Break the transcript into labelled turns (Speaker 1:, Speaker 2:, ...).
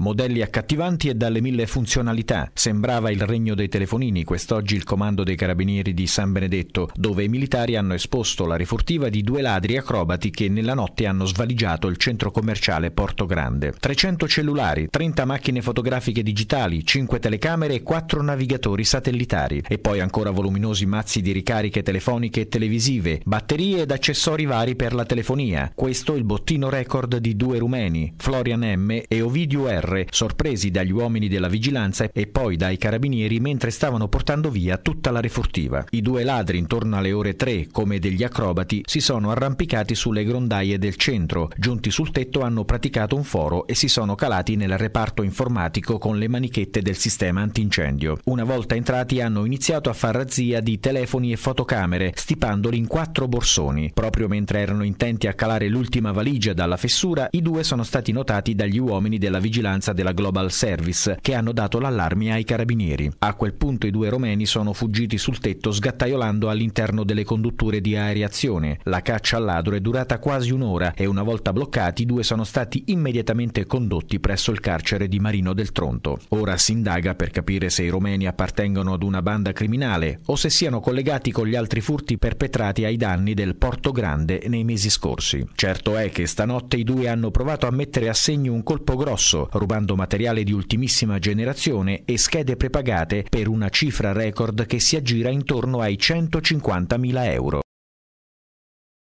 Speaker 1: modelli accattivanti e dalle mille funzionalità. Sembrava il regno dei telefonini, quest'oggi il comando dei carabinieri di San Benedetto, dove i militari hanno esposto la rifurtiva di due ladri acrobati che nella notte hanno svaligiato il centro commerciale Porto Grande. 300 cellulari, 30 macchine fotografiche digitali, 5 telecamere e 4 navigatori satellitari e poi ancora voluminosi mazzi di ricariche telefoniche e televisive, batterie ed accessori vari per la telefonia. Questo il bottino record di due rumeni, Florian M e Ovidio R TGR, sorpresi dagli uomini della vigilanza e poi dai carabinieri mentre stavano portando via tutta la refurtiva. I due ladri, intorno alle ore 3, come degli acrobati, si sono arrampicati sulle grondaie del centro, giunti sul tetto hanno praticato un foro e si sono calati nel reparto informatico con le manichette del sistema antincendio. Una volta entrati hanno iniziato a far razzia di telefoni e fotocamere, stipandoli in quattro borsoni. Proprio mentre erano intenti a calare l'ultima valigia dalla fessura, i due sono stati notati dagli uomini della vigilanza vigilanza della Global Service, che hanno dato l'allarme ai carabinieri. A quel punto i due romeni sono fuggiti sul tetto sgattaiolando all'interno delle condutture di aereazione. La caccia al ladro è durata quasi un'ora e una volta bloccati i due sono stati immediatamente condotti presso il carcere di Marino del Tronto. Ora si indaga per capire se i romeni appartengono ad una banda criminale o se siano collegati con gli altri furti perpetrati ai danni del Porto Grande nei mesi scorsi. Certo è che stanotte i due hanno provato a mettere a segno un colpo grosso, rubando rubando materiale di ultimissima generazione e schede prepagate per una cifra record che si aggira intorno ai 150.000 euro.